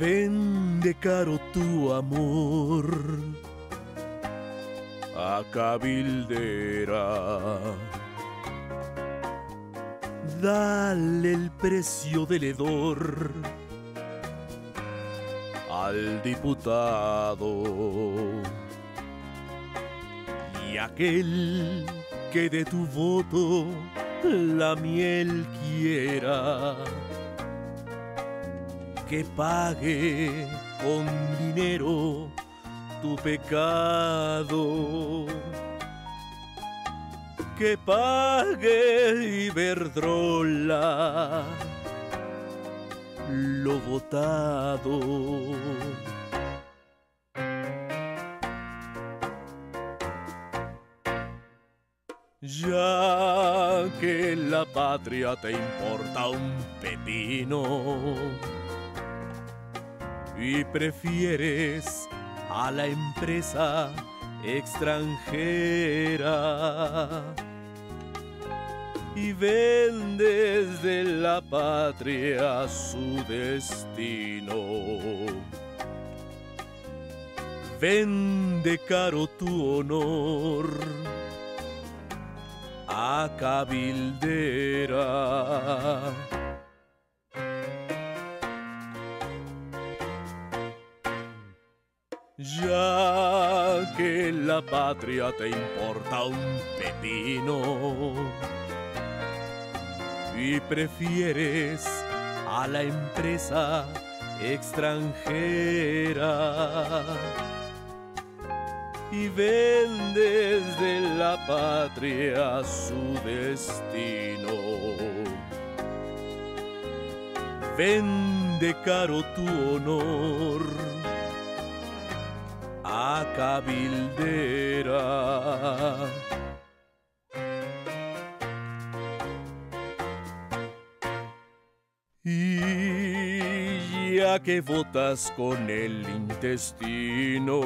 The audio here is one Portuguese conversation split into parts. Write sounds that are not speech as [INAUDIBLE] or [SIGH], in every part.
vende caro tu amor a cabildera. Dale el precio del hedor al diputado y aquel que de tu voto la miel quiera que pague con dinero tu pecado. Que pague Iberdrola lo votado. Ya que la patria te importa un pepino y prefieres a la empresa extranjera y vendes de la patria su destino. Vende caro tu honor a cabildera. ya que la patria te importa un pepino y prefieres a la empresa extranjera y vendes de la patria su destino. Vende caro tu honor a cabildera. Y ya que votas con el intestino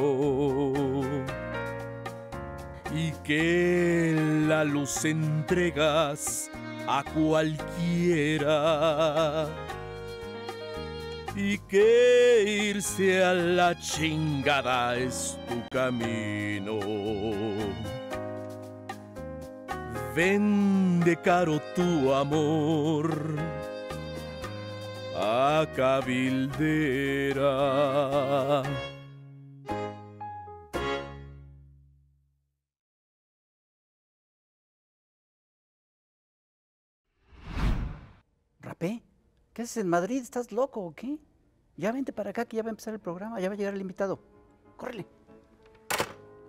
y que la luz entregas a cualquiera y que irse a la chingada es tu camino. Vende caro tu amor a cabildera. ¿Rapé? ¿Qué haces en Madrid? ¿Estás loco o qué? Ya vente para acá que ya va a empezar el programa, ya va a llegar el invitado. Córrele.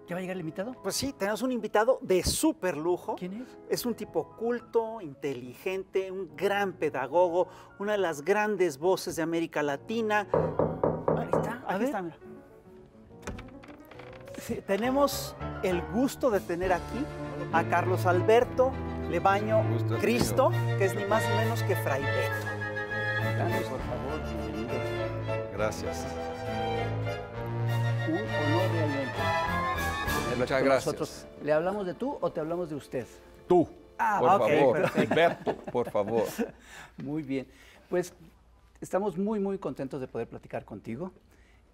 ¿Ya va a llegar el invitado? Pues sí, tenemos un invitado de súper lujo. ¿Quién es? Es un tipo culto, inteligente, un gran pedagogo, una de las grandes voces de América Latina. Ahí está, ahí está, mira. tenemos el gusto de tener aquí a Carlos Alberto Lebaño Cristo, que es ni más ni menos que Fray por favor, Gracias. Un honor realmente. Muchas gracias. ¿Le hablamos de tú o te hablamos de usted? Tú. Ah, por favor, por favor. [LAUGHS] Muy bien. Pues estamos muy, muy contentos de poder platicar contigo.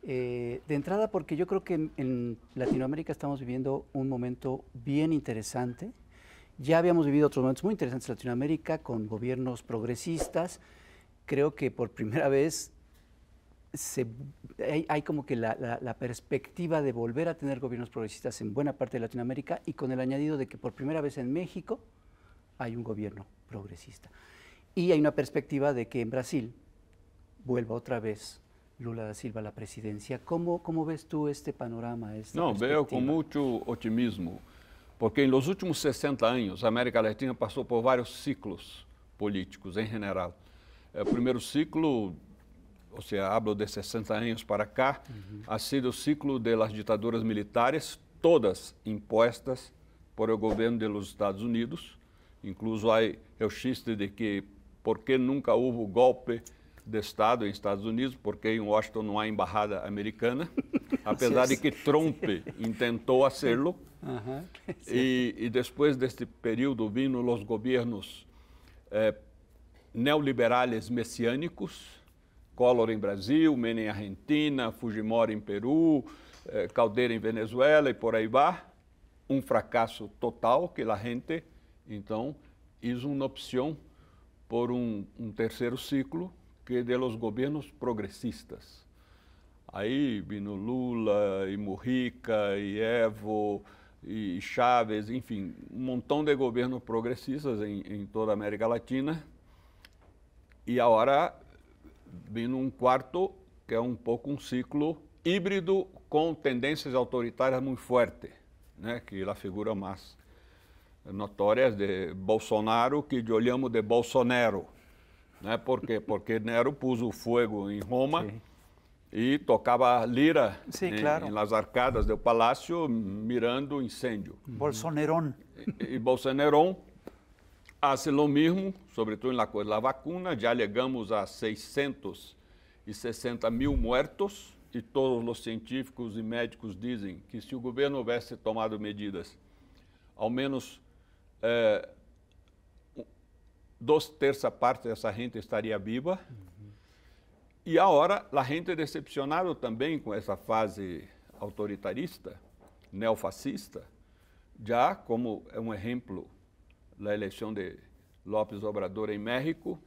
Eh, de entrada, porque yo creo que en, en, Latinoamérica estamos viviendo un momento bien interesante. Ya habíamos vivido otros momentos muy interesantes en Latinoamérica con gobiernos progresistas, creo que por primera vez hay, como que la, perspectiva de volver a tener gobiernos progresistas en buena parte de Latinoamérica y con el añadido de que por primera vez en México hay un gobierno progresista. Y hay una perspectiva de que en Brasil vuelva otra vez Lula da Silva a la presidencia. ¿Cómo, ves tú este panorama? no, veo con mucho optimismo, porque en los últimos 60 años América Latina pasó por varios ciclos políticos en general. é, primeiro ciclo, ou seja, hablo de 60 anos para cá, uhum. ha sido o ciclo das ditaduras militares, todas impostas por o governo dos Estados Unidos. Incluso há o xiste de que por que nunca houve golpe de Estado em Estados Unidos, porque em Washington não há embarrada americana, [LAUGHS] apesar de que Trump intentou hacerlo. Uhum. [LAUGHS] E, e, depois deste período vindo os governos eh, neoliberais messiânicos, Collor em Brasil, Menem em Argentina, Fujimori em Peru, eh, Caldeira em Venezuela e por aí vai. Um fracasso total que a gente, então, hizo uma opção por um, um terceiro ciclo que de los governos progressistas. Aí vino Lula e Mujica e Evo e Chávez, enfim, um montão de governos progressistas em, em toda a América Latina e agora vindo um quarto, que é um pouco um ciclo híbrido com tendências autoritárias muito fortes, né? que a figura mais notória de Bolsonaro, que olhamos de Bolsonaro. Né? Por quê? Porque Nero pôs o fogo em Roma Sim. e tocava lira Sim, em, claro. em las arcadas do palácio, mirando incêndio. Bolsonaron. E, e Bolsonaron Assim mesmo, sobretudo na coisa da vacuna, já chegamos a 660 mil mortos e todos os científicos e médicos dizem que se o governo houvesse tomado medidas, ao menos é, eh, dos terça parte dessa gente estaria viva. Uhum. E agora, a gente é decepcionada também com essa fase autoritarista, neofascista, já como é um exemplo la eleição de López Obrador em México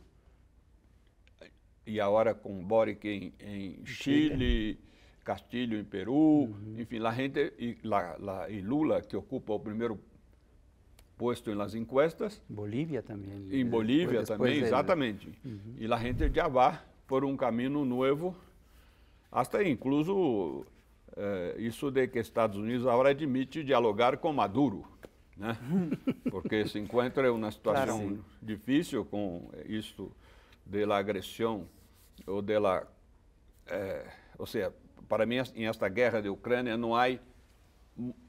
e agora com Boric em, em Chile, Castilho em Peru, uhum. enfim, a gente e la, la, Lula que ocupa o primeiro posto em las encuestas. Bolívia também. Em Bolívia também, exatamente. Uhum. E a gente já vai por um caminho novo, até incluso eh, isso de que Estados Unidos agora admite dialogar com Maduro né? [LAUGHS] Porque se encontra é uma situação claro, difícil com isto de agressão ou dela, é, ou seja, para mim em esta guerra de Ucrânia não há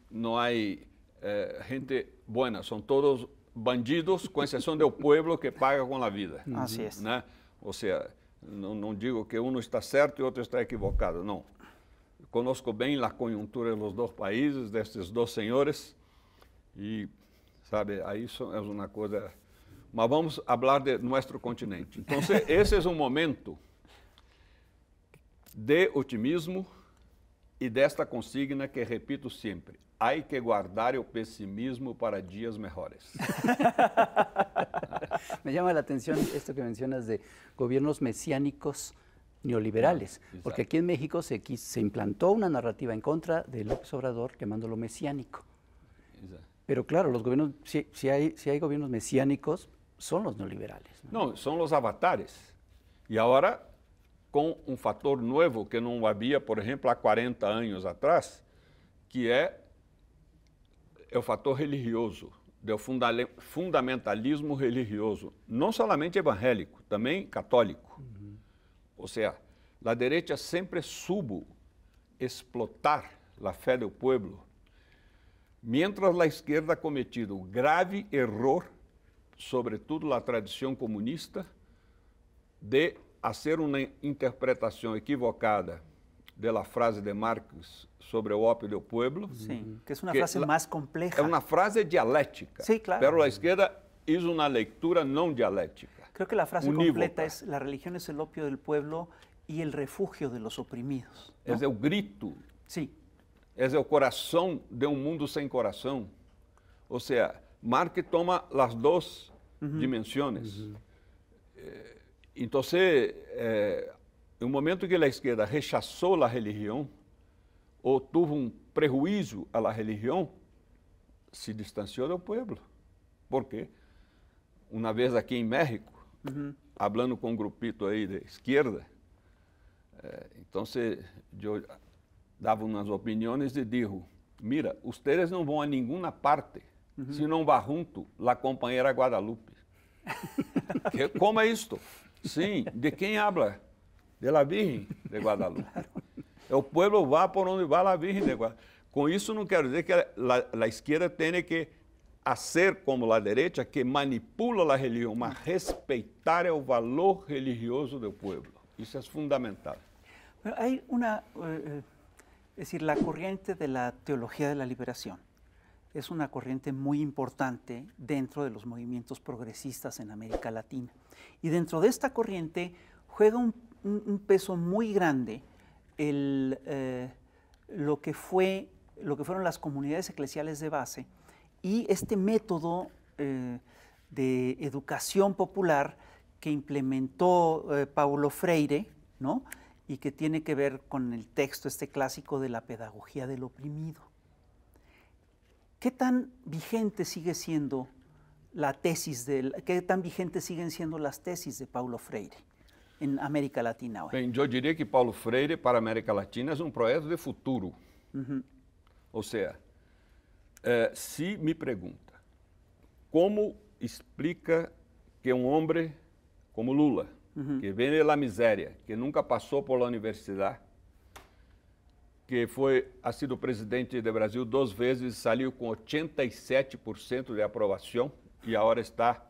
não há é, gente boa, são todos bandidos, com exceção do povo que paga com a vida. Assim é. Né? Ou seja, não, não, digo que um está certo e outro está equivocado, não. Conosco bem a conjuntura dos dois países, destes dois senhores, Y, e, sabe, Ahí es una cosa... Mas vamos a hablar de nuestro continente. Entonces, [LAUGHS] ese es un um momento de otimismo e desta consigna que repito siempre, hay que guardar el pesimismo para días mejores. [LAUGHS] Me llama la atención esto que mencionas de gobiernos mesiánicos neoliberales, ah, porque aquí en México se, se implantó una narrativa en contra de López Obrador llamándolo mesiánico. Pero claro, los gobiernos, si, si, hay, si hay gobiernos mesiánicos, son los neoliberales. ¿no? no, son los avatares. Y ahora, con un factor nuevo que no había, por ejemplo, há 40 años atrás, que é, é o fator religioso, é o fundamentalismo religioso, não somente evangélico, também católico. Uhum. Ou seja, a direita sempre subo explotar a fé do povo mientras a esquerda ha cometido o grave error, sobretudo na tradição comunista, de fazer uma interpretação equivocada da frase de Marx sobre o ópio do pueblo. Sim, que é uma frase mais complexa. É uma frase dialética. Sim, claro. Pero a esquerda hizo uma leitura não dialética. Creo que a frase unívoca. completa é: la religión es el opio del pueblo y el refugio de los oprimidos. ¿no? Es el grito. Sim. Sí é o coração de um mundo sem coração. Ou seja, Marx toma as duas uhum. dimensões. Uhum. Então, eh, no eh, momento que a esquerda rechaçou a religião, ou teve um prejuízo à religião, se distanciou do povo. Por quê? Uma vez aqui em México, uhum. falando com um grupito aí de esquerda, eh, então eu dava umas opiniões e digo, mira, vocês não vão a nenhuma parte uhum. se não vá junto lá companheira Guadalupe. [LAUGHS] que, como é isto? Sim, de quem habla? De la Virgen de Guadalupe. É o povo vá por onde vai a Virgen de Guadalupe. Com isso não quero dizer que a, a, a esquerda tenha que ser como a direita que manipula a religião, mas respeitar o valor religioso do povo. Isso é fundamental. Há uma eh, eh, Es decir, la corriente de la teología de la liberación es una corriente muy importante dentro de los movimientos progresistas en América Latina. Y dentro de esta corriente juega un, peso muy grande eh, lo, que fue, lo que fueron las comunidades eclesiales de base y este método eh, de educación popular que implementó eh, Paulo Freire, ¿no? y que tiene que ver con el texto este clásico de la pedagogía del oprimido. ¿Qué tan vigente sigue siendo la tesis del, qué tan vigentes siguen siendo las tesis de Paulo Freire en América Latina yo diría que Paulo Freire para América Latina es un proyecto de futuro. O sea, eh, si me pregunta, ¿cómo explica que un hombre como Lula, uhum. que vem da miséria, que nunca passou pela universidade, que foi ha sido presidente do Brasil duas vezes, saiu com 87% de aprovação e agora está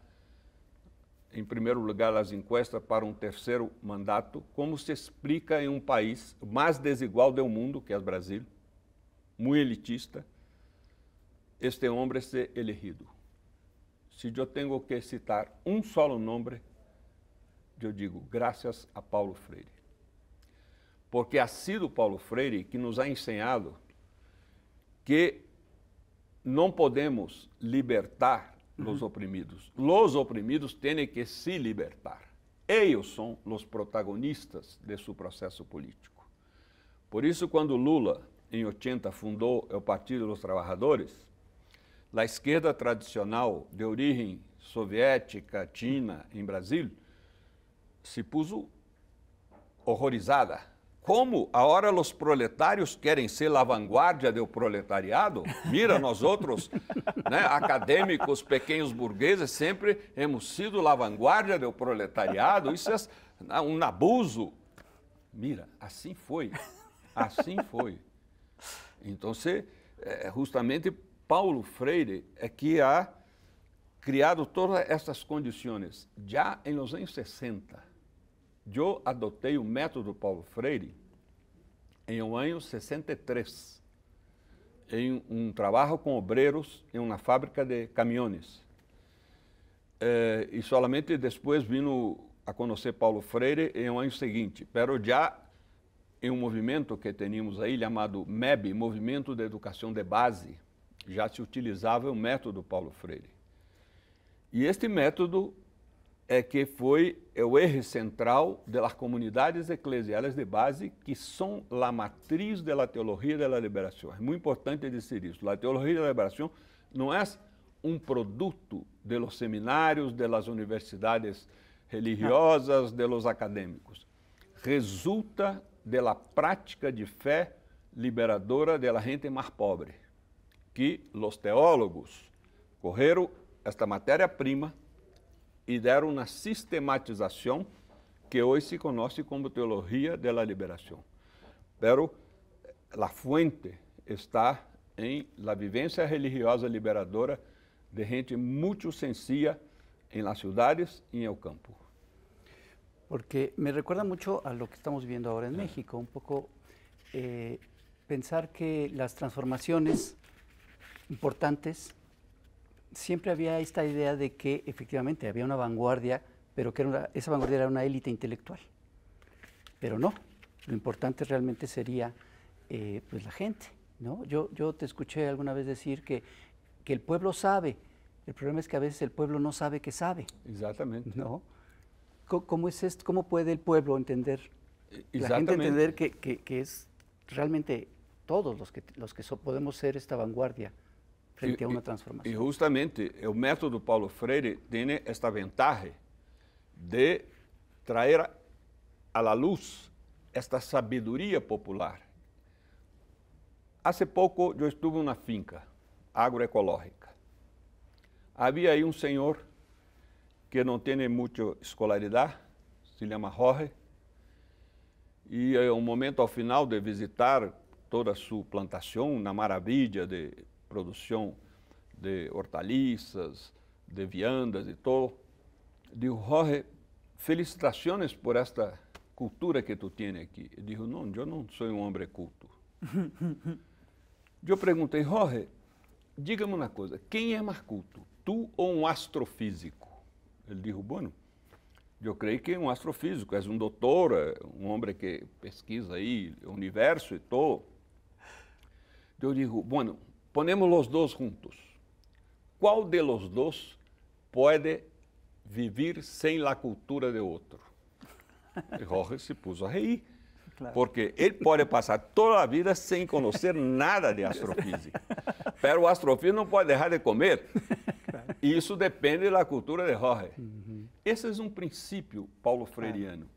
em primeiro lugar nas encuestas para um terceiro mandato. Como se explica em um país mais desigual do mundo, que é o Brasil, muito elitista, este homem é ser elegido? Se eu tenho que citar um solo nome, eu digo graças a Paulo Freire. Porque ha é sido Paulo Freire que nos ha ensinado que não podemos libertar uhum. os oprimidos. Os oprimidos têm que se libertar. Eles são os protagonistas de processo político. Por isso, quando Lula, em 80, fundou o Partido dos Trabalhadores, a esquerda tradicional de origem soviética, china, em Brasil, se puso horrorizada. Como agora los proletários querem ser a vanguarda do proletariado, mira nós [LAUGHS] né, acadêmicos, pequenos burgueses, sempre hemos sido a vanguarda do proletariado, isso é um abuso. Mira, assim foi, assim foi. Então, é, justamente Paulo Freire é que há criado todas estas condições, já em los anos 60. Eu adotei o método Paulo Freire em um ano 63, em um trabalho com obreiros em uma fábrica de caminhões. Eh, e somente depois vim a conhecer Paulo Freire em um ano seguinte, pero já em um movimento que tínhamos aí chamado MEB, Movimento de Educação de Base, já se utilizava o método Paulo Freire. E este método é que foi o erro central das comunidades eclesiais de base, que são a matriz da teologia da liberação. É muito importante dizer isso. A teologia da liberação não é um produto de los seminários, de las universidades religiosas, de los acadêmicos. Resulta da prática de fé liberadora da gente mais pobre, que los teólogos correram esta matéria-prima e deram uma sistematização que hoje se conoce como teologia de liberação. Pero la fuente está em la vivência religiosa liberadora de gente muito sencilla em las cidades e em campo. Porque me recuerda mucho a lo que estamos viendo ahora en México, un poco eh, pensar que las transformaciones importantes siempre había esta idea de que efectivamente había una vanguardia, pero que era esa vanguardia era una élite intelectual. Pero no, lo importante realmente sería eh, pues la gente. ¿no? Yo, yo te escuché alguna vez decir que, que el pueblo sabe, el problema es que a veces el pueblo no sabe que sabe. Exactamente. ¿no? ¿Cómo, es esto? ¿Cómo puede el pueblo entender? Eh, la gente entender que, es realmente todos los que, los que podemos ser esta vanguardia frente e, a uma transformação. E justamente o método Paulo Freire tem esta vantagem de trazer à luz esta sabedoria popular. Há pouco eu estive na finca agroecológica. Havia aí um senhor que não tem muita escolaridade, se chama Jorge, e um momento ao final de visitar toda a sua plantação, na maravilha de produção de hortalizas, de viandas e todo. Digo, Jorge, felicitaciones por esta cultura que tu tens aqui. Ele disse, não, eu não sou um homem culto. Eu [LAUGHS] perguntei, Jorge, diga-me uma coisa, quem é mais culto, tu ou um astrofísico? Ele disse, bueno, eu creio que é um astrofísico, é um doutor, um homem que pesquisa aí o universo e tudo. Eu digo, bueno, Ponemos os dois juntos. Qual de los dois pode viver sem la cultura de outro? E Jorge se pôs a rir. Claro. Porque ele pode passar toda a vida sem conhecer nada de astrofísica. Mas o astrofísico não pode deixar de comer. Claro. E isso depende da cultura de Jorge. Uhum. Esse é um princípio paulo freireano. Claro.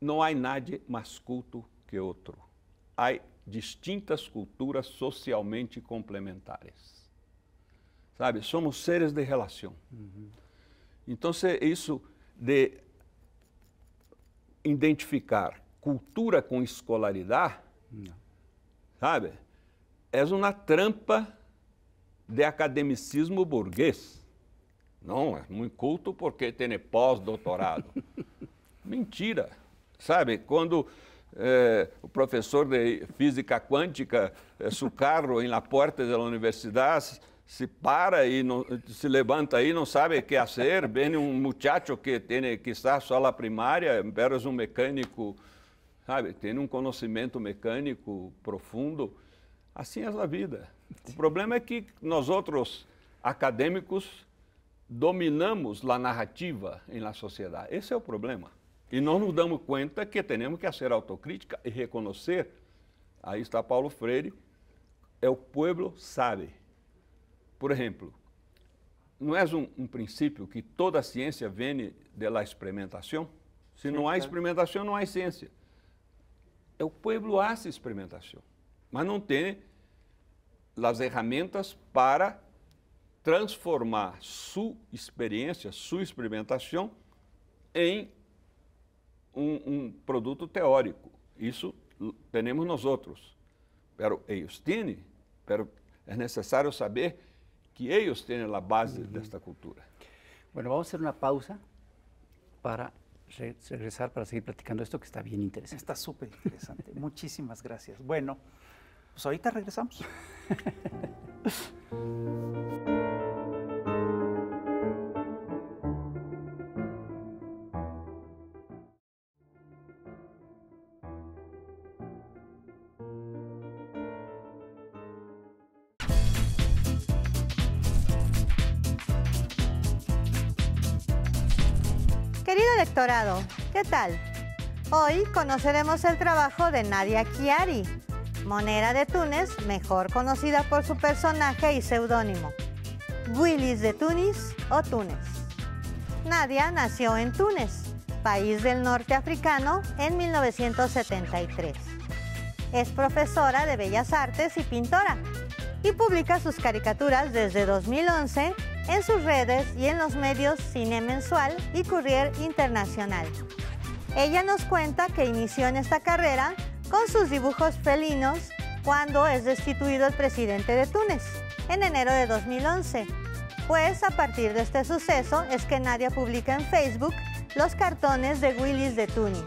Não há nadie mais culto que outro há distintas culturas socialmente complementares. Sabe? Somos seres de relação. Uhum. Então, isso de identificar cultura com escolaridade, Não. sabe? É uma trampa de academicismo burguês. Não, é muito culto porque tem pós-doutorado. [LAUGHS] Mentira. Sabe? Quando é, o professor de física quântica, é, Sucarro, em La Porta da Universidade, se para e não, se levanta aí, não sabe o que fazer. Vem um muchacho que, tem, que está só na primária, eras é um mecânico, sabe, tem um conhecimento mecânico profundo. Assim é a vida. O problema é que nós outros acadêmicos dominamos a narrativa em la sociedade. Esse é o problema. E nós nos damos conta que temos que ser autocrítica e reconhecer, aí está Paulo Freire, é o povo sabe. Por exemplo, não é um, um, princípio que toda a ciência vem de experimentação? Se não há experimentação, não há ciência. É o povo hace experimentação, mas não tem as ferramentas para transformar sua experiência, sua experimentação, em un producto teórico. eso tenemos nosotros, Pero ellos tienen, pero es necesario saber que ellos tienen la base de esta cultura. Bueno, vamos a hacer una pausa para regresar, para seguir platicando esto que está bien interesante. Está súper interesante. [LAUGHS] Muchísimas gracias. Bueno, pues ahorita regresamos. [LAUGHS] ¿Qué tal? Hoy conoceremos el trabajo de Nadia Chiari, monera de Túnez, mejor conocida por su personaje y seudónimo, Willis de Tunis o Túnez. Nadia nació en Túnez, país del norte africano, en 1973. Es profesora de Bellas Artes y pintora y publica sus caricaturas desde 2011 en sus redes y en los medios Cine Mensual y Courier Internacional. Ella nos cuenta que inició en esta carrera con sus dibujos felinos cuando es destituido el presidente de Túnez, en enero de 2011. Pues a partir de este suceso es que nadie publica en Facebook los cartones de Willis de Túnez.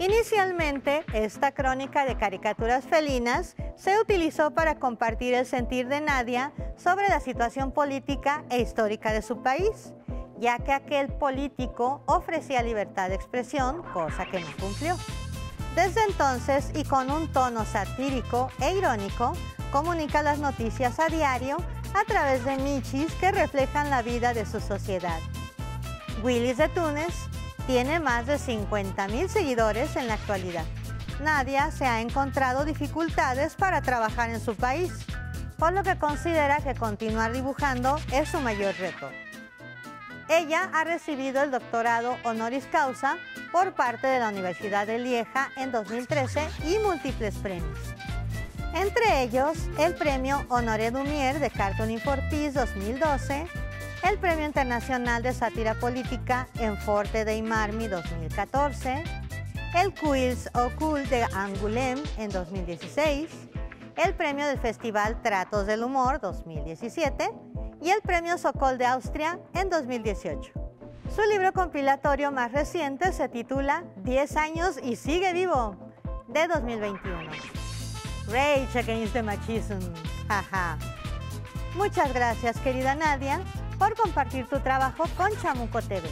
Inicialmente, esta crónica de caricaturas felinas se utilizó para compartir el sentir de Nadia sobre la situación política e histórica de su país, ya que aquel político ofrecía libertad de expresión, cosa que no cumplió. Desde entonces, y con un tono satírico e irónico, comunica las noticias a diario a través de michis que reflejan la vida de su sociedad. Willis de Túnez tiene más de 50.000 seguidores en la actualidad. Nadia se ha encontrado dificultades para trabajar en su país, por lo que considera que continuar dibujando es su mayor reto. Ella ha recibido el doctorado honoris causa por parte de la Universidad de Lieja en 2013 y múltiples premios. Entre ellos, el premio Honoré Dumier de Cartoon for 2012, el Premio Internacional de Sátira Política en Forte de Imarmi 2014, el Quills Ocult de Angoulême en 2016, el Premio del Festival Tratos del Humor 2017 y el Premio Sokol de Austria en 2018. Su libro compilatorio más reciente se titula 10 años y sigue vivo, de 2021. Rage Against the machismo. Jaja. Muchas gracias, querida Nadia, por compartir tu trabajo con Chamuco TV.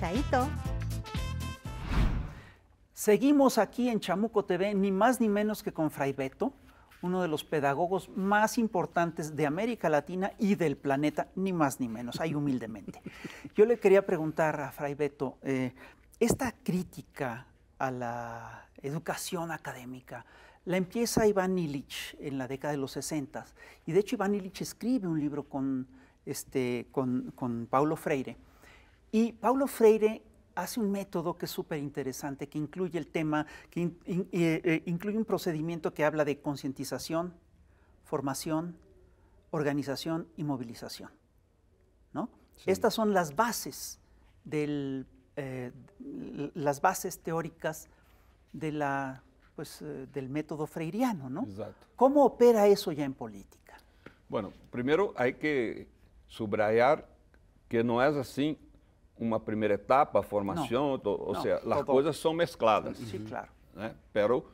Chaito. Seguimos aquí en Chamuco TV, ni más ni menos que con Fray Beto, uno de los pedagogos más importantes de América Latina y del planeta, ni más ni menos, ahí humildemente. Yo le quería preguntar a Fray Beto, eh, esta crítica a la educación académica, la empieza Iván Illich en la década de los 60 y de hecho Iván Illich escribe un libro con este, con, con Paulo Freire. Y Paulo Freire hace un método que es súper interesante, que incluye el tema, que eh, eh, incluye un procedimiento que habla de concientización, formación, organización y movilización. ¿no? Estas son las bases, del, eh, las bases teóricas de la, pues, del método freiriano. ¿no? ¿Cómo opera eso ya en política? Bueno, primero hay que subrayar que não é assim uma primeira etapa, a formação, não, ou não, seja, as coisas são mezcladas. Sim, uhum. claro. Né? Pero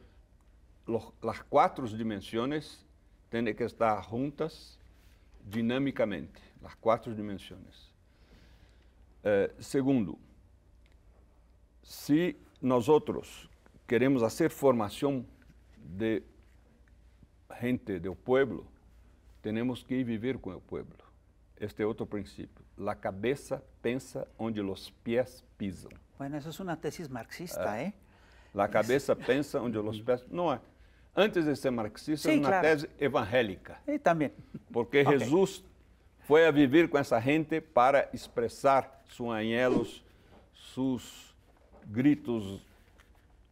as quatro dimensões têm que estar juntas dinamicamente, as quatro dimensões. Eh, segundo, se nós queremos fazer formação de gente do povo, temos que viver com o povo este é outro princípio: La cabeça pensa onde os pés pisam. Bueno, eso es uma tesis marxista, hein? Ah. ¿eh? La cabeça es... pensa onde os [LAUGHS] pés não é. Antes de ser marxista, sí, era uma claro. tese evangélica. E também, Porque okay. foi a viver com essa gente para expressar seus anhelos, seus gritos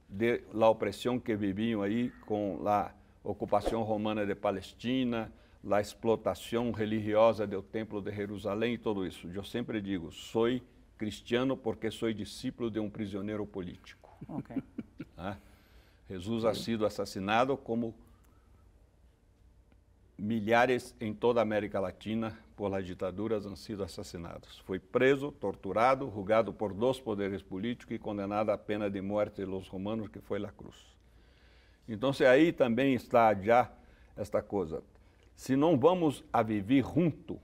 de la opressão que viviam aí com a ocupação romana de Palestina, a explotação religiosa do Templo de Jerusalém e tudo isso. Eu sempre digo, sou cristiano porque sou discípulo de um prisioneiro político. Okay. [LAUGHS] Ah, Jesus okay. ha sido assassinado como milhares em toda a América Latina por las ditaduras han sido assassinados. Foi preso, torturado, julgado por dois poderes políticos e condenado à pena de morte dos romanos, que foi la cruz. Então, aí também está já esta coisa se não vamos a viver junto,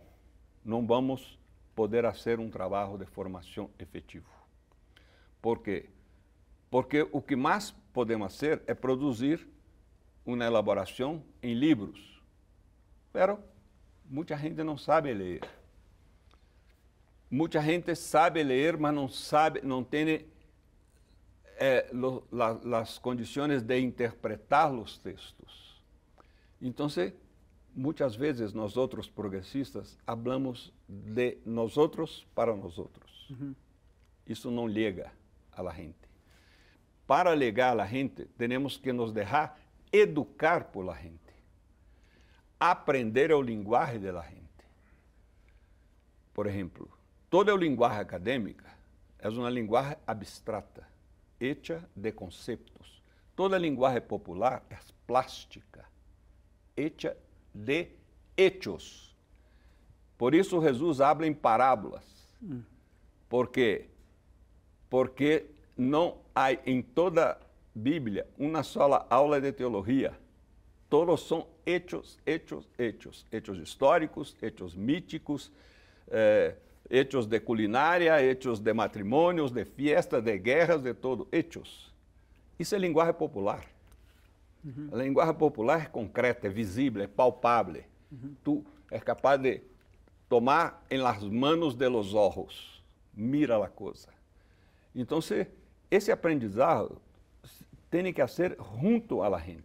não vamos poder fazer um trabalho de formação efetivo. Por quê? Porque o que mais podemos fazer é produzir uma elaboração em livros. Pero muita gente não sabe ler. Muita gente sabe ler, mas não sabe, não tem eh, lo, la, as condições de interpretar os textos. Então, muitas vezes nós outros progressistas hablamos de nós outros para nós outros. Uhum. Isso não liga a la gente. Para ligar a la gente, temos que nos deixar educar por la gente. Aprender o linguagem de la gente. Por exemplo, toda a linguagem acadêmica é uma linguagem abstrata, hecha de conceitos. Toda a linguagem popular é plástica, hecha de hechos. Por isso Jesus habla em parábolas. Hum. Por quê? Porque não há em toda a Bíblia uma só aula de teologia. Todos são hechos, hechos, hechos. Hechos históricos, hechos míticos, eh, hechos de culinária, hechos de matrimônios, de fiestas, de guerras, de todo. Hechos. Isso é linguagem popular. Uhum. A linguagem popular é concreta, é visível, é palpável. Uhum. Tu é capaz de tomar em las manos de los ojos, mira la coisa. Então, se, esse aprendizado tem que ser junto à gente.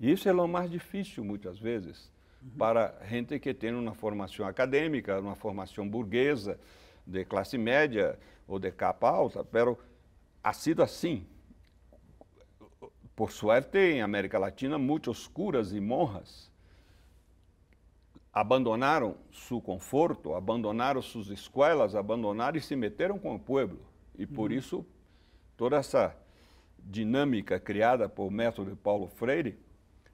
E isso é o mais difícil, muitas vezes, uhum. para gente que tem uma formação acadêmica, uma formação burguesa, de classe média ou de capa alta, mas ha sido assim por suerte, em América Latina, muitos curas e monjas abandonaram seu conforto, abandonaram suas escolas, abandonaram e se meteram com o povo. E por uhum. isso, toda essa dinâmica criada por método de Paulo Freire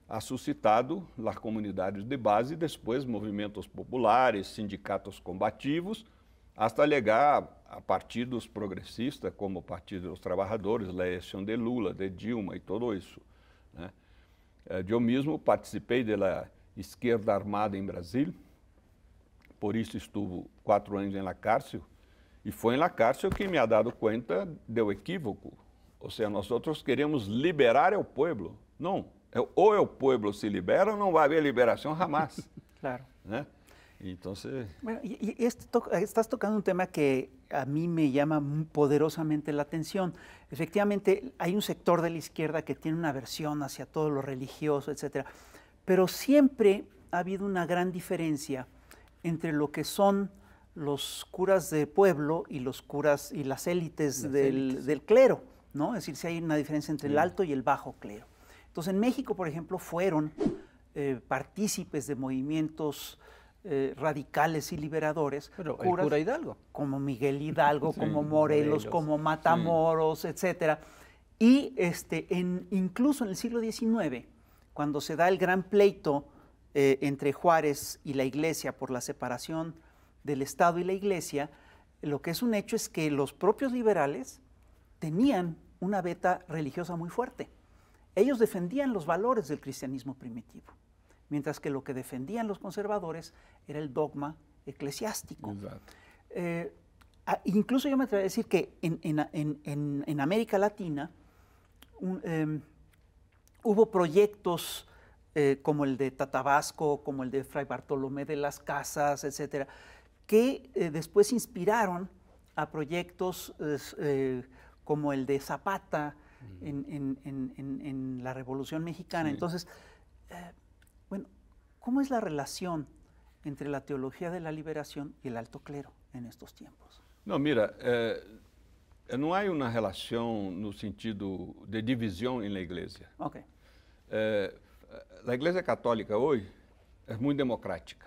ha suscitado las comunidades de base, depois movimentos populares, sindicatos combativos, até chegar a partidos progressistas, como o Partido dos Trabalhadores, a eleição de Lula, de Dilma e tudo isso. Né? É, eu mesmo participei da esquerda armada em Brasil, por isso estive quatro anos em La Cárcio, e foi em La Cárcio que me ha dado conta do equívoco. Ou seja, nós outros queremos liberar é o povo. Não, é ou o povo se libera ou não vai haver liberação jamais. [LAUGHS] claro. Né? entonces... Bueno, y, estás tocando un tema que a mí me llama poderosamente la atención. Efectivamente, hay un sector de la izquierda que tiene una aversión hacia todo lo religioso, etcétera, pero siempre ha habido una gran diferencia entre lo que son los curas de pueblo y los curas y las élites, del, clero, ¿no? Es decir, si hay una diferencia entre el alto y el bajo clero. Entonces, en México, por ejemplo, fueron eh, partícipes de movimientos eh, radicales y liberadores. Como Miguel [LAUGHS] Hidalgo, como Morelos, como Matamoros, etc. Y este, incluso en el siglo XIX, cuando se da el gran pleito eh, entre Juárez y la Iglesia por la separación del Estado y la Iglesia, lo que es un hecho es que los propios liberales tenían una beta religiosa muy fuerte. Ellos defendían los valores del cristianismo primitivo mientras que lo que defendían los conservadores era el dogma eclesiástico. Eh, incluso yo me atrevo a decir que en, América Latina em, hubo proyectos eh, como el de Tatabasco, como el de Fray Bartolomé de las Casas, etcétera, que eh, después inspiraron a proyectos como el de Zapata en, la Revolución Mexicana. Entonces, ¿Cómo es la relación entre la teología de la liberación y el alto clero en estos tiempos? No, mira, eh, não há uma relação no sentido de divisão na igreja. Ok. Eh, a igreja católica hoje é muito democrática.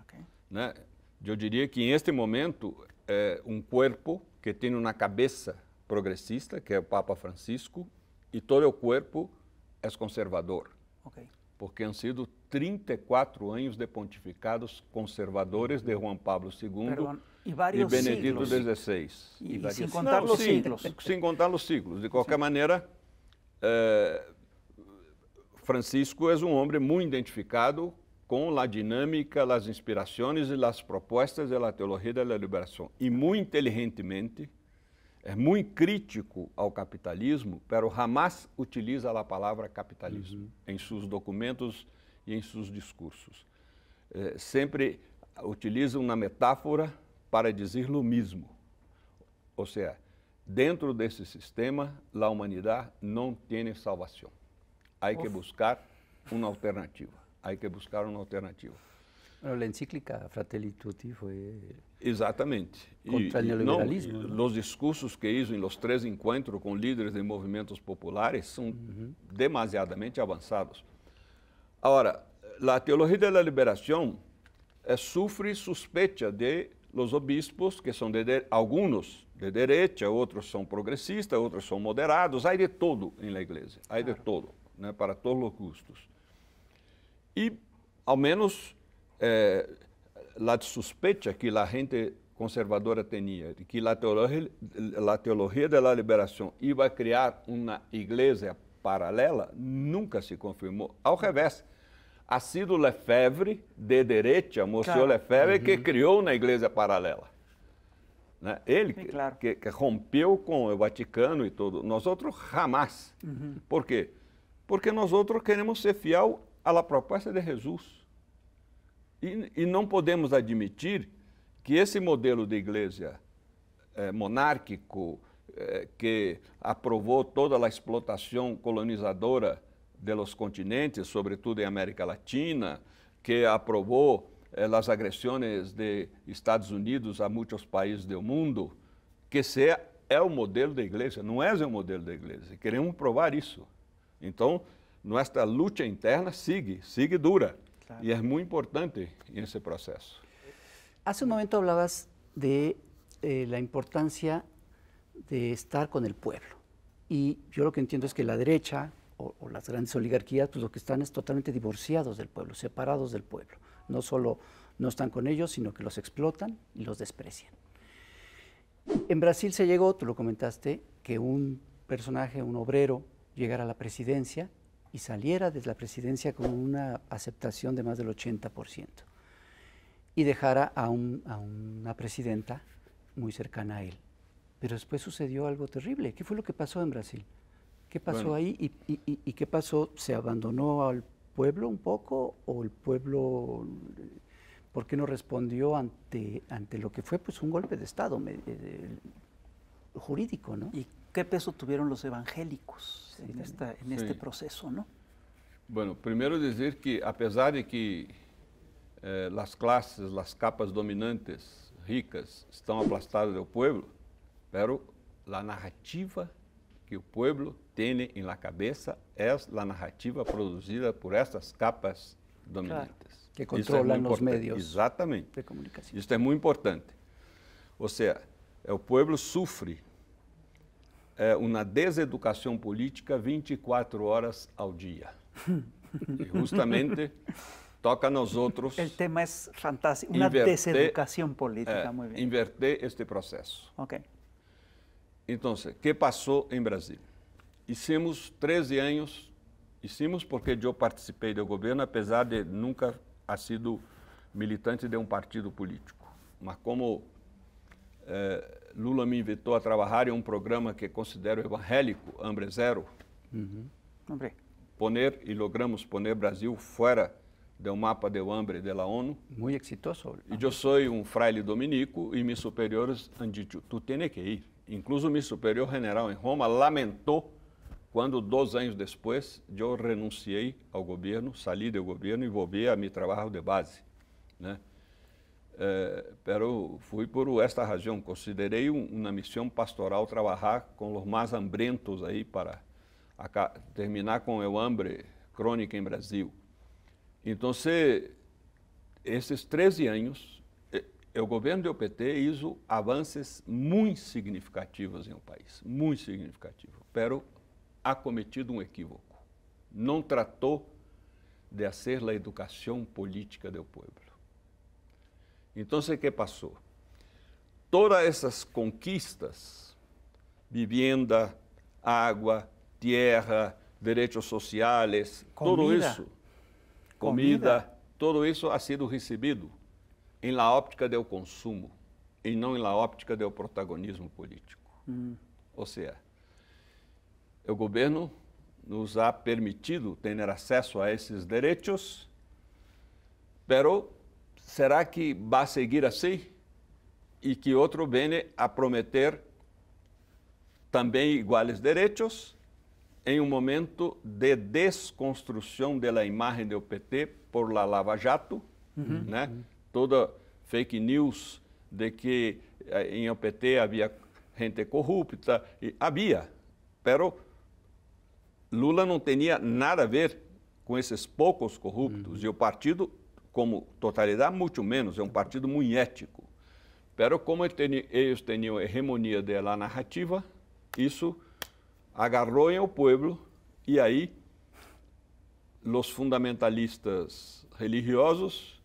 Ok. Né? Eu diria que em este momento é eh, um corpo que tem uma cabeça progressista, que é o Papa Francisco, e todo o corpo é conservador. Okay. Porque han sido 34 anos de pontificados conservadores de Juan Pablo II e, e, Benedito XVI. E, e, sem contar Não, os sim, ciclos. Sem contar os ciclos. De qualquer sim. maneira, eh, Francisco é um homem muito identificado com a dinâmica, as inspirações e as propostas da teologia da liberação. E muito inteligentemente, é muito crítico ao capitalismo, pero jamais utiliza a palavra capitalismo uhum. em seus documentos e em seus discursos. É, sempre utilizam na metáfora para dizer o mesmo, Ou seja, dentro desse sistema, a humanidade não tem salvação. Há que buscar uma alternativa. Há que buscar uma alternativa. Bueno, a encíclica Fratelli Tutti foi Exatamente. Contra e, o neoliberalismo. Não, né? Os discursos que hizo em los três encontros com líderes de movimentos populares são uhum. demasiadamente avançados. Agora, a teologia da liberação sofre eh, de los obispos, que são de, de, algunos de direita, outros são progressistas, outros são moderados, há de todo em la iglesia, há claro. de todo, né, para todos os custos. E, ao menos eh, la sospecha que la gente conservadora tinha, de que a teologia, teologia da liberação ia criar uma igreja paralela nunca se confirmou. Ao revés. ha sido Lefebvre, de Derecha, Monsieur claro. Lefebvre, uhum. que criou na Igreja Paralela. Né? Ele claro. que, que, rompeu com o Vaticano e tudo. Nós outros, jamais. Uhum. Por quê? Porque nós outros queremos ser fiel à proposta de Jesus. E, e, não podemos admitir que esse modelo de igreja é, monárquico, eh, que aprovou toda a explotação colonizadora dos continentes, sobretudo em América Latina, que aprovou eh, as agressões de Estados Unidos a muitos países do mundo, que se é o modelo da igreja, não é o modelo da igreja. Queremos provar isso. Então, nossa luta interna sigue, sigue dura. Claro. é muito importante esse processo. Hace um momento hablabas de eh, la de estar con el pueblo. Y yo lo que entiendo es que la derecha o, las grandes oligarquías, pues lo que están es totalmente divorciados del pueblo, separados del pueblo. No solo no están con ellos, sino que los explotan y los desprecian. En Brasil se llegó, tú lo comentaste, que un personaje, un obrero, llegara a la presidencia y saliera desde la presidencia con una aceptación de más del 80% y dejara a una presidenta muy cercana a él, pero después sucedió algo terrible. ¿Qué fue lo que pasó en Brasil? ¿Qué pasó ahí y, qué pasó? ¿Se abandonó al pueblo un poco o el pueblo, por qué no respondió ante, ante lo que fue pues, un golpe de Estado eh, jurídico? ¿Y qué peso tuvieron los evangélicos en, este proceso? ¿no? Bueno, primero decir que a pesar de que eh, las clases, las capas dominantes ricas están aplastadas del pueblo... pero la narrativa que o povo tem em la cabeça é a narrativa produzida por estas capas dominantes. Claro, que controlam é os meios Exatamente. de comunicação. Isso é muito importante. Ou seja, o povo sofre é, eh, uma deseducação política 24 horas ao dia. e justamente toca a nós outros. O tema é fantástico, uma deseducação política. É, inverter este processo. ok então, o que passou em Brasil? Hicimos 13 anos, hicimos porque eu participei do governo, apesar de nunca ter sido militante de um partido político. Mas como eh, Lula me invitou a trabalhar em um programa que considero evangélico, Hambre Zero, uhum. poner e logramos poner Brasil fora do mapa de hambre da ONU. Muito exitoso. E eu sou um fraile dominico e meus superiores han dicho, tu tem que ir incluso o superior general em Roma, lamentou quando, dois anos depois, eu renunciei ao governo, saí do governo e voltei a me trabalhar de base. Né? Eh, fui por esta razão, considerei uma missão pastoral trabalhar com os mais hambrentos aí para terminar com o hambre crônica em Brasil. Então, esses 13 anos o governo do PT hizo avances muito significativos em um país, muito significativo, pero ha cometido um equívoco. Não tratou de fazer a educação política do povo. Então, o que passou? Todas essas conquistas, vivienda, água, terra, direitos sociais, tudo isso, comida, comida, tudo isso ha sido recebido em La Óptica do consumo e não em La Óptica do protagonismo político. Hum. Ou seja, o governo nos ha permitido ter acesso a esses direitos, pero será que vai seguir assim? E que outro bene a prometer também iguais direitos em um momento de desconstrução da imagem do PT por la Lava Jato, uhum. né? Uhum toda fake news de que eh, em OPT havia gente corrupta, e havia, pero Lula não tinha nada a ver com esses poucos corruptos uhum. e o partido como totalidade muito menos, é um partido muito ético. Pero como eles tinham hegemonia da narrativa, isso agarrou em o povo e aí os fundamentalistas religiosos